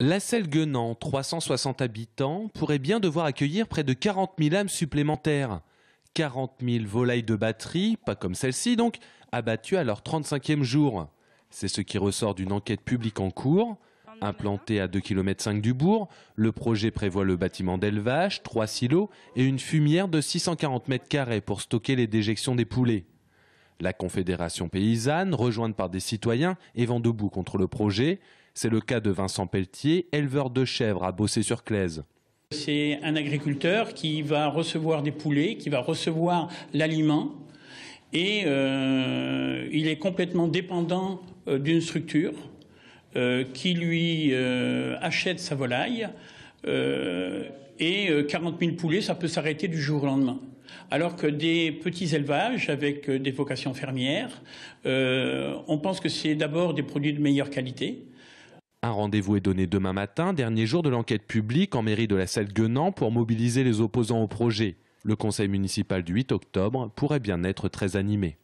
La selle Guenan, 360 habitants, pourrait bien devoir accueillir près de 40 000 âmes supplémentaires. 40 000 volailles de batterie, pas comme celle-ci donc, abattues à leur 35e jour. C'est ce qui ressort d'une enquête publique en cours. Implantée à 2,5 km du bourg, le projet prévoit le bâtiment d'élevage, trois silos et une fumière de 640 mètres carrés pour stocker les déjections des poulets. La Confédération paysanne, rejointe par des citoyens, est vent debout contre le projet. C'est le cas de Vincent Pelletier, éleveur de chèvres à Bossé-sur-Claise. C'est un agriculteur qui va recevoir des poulets, qui va recevoir l'aliment et euh, il est complètement dépendant euh, d'une structure euh, qui lui achète sa volaille et 40 000 poulets, ça peut s'arrêter du jour au lendemain. Alors que des petits élevages avec des vocations fermières, on pense que c'est d'abord des produits de meilleure qualité un rendez-vous est donné demain matin, dernier jour de l'enquête publique en mairie de la salle Guenan pour mobiliser les opposants au projet. Le conseil municipal du 8 octobre pourrait bien être très animé.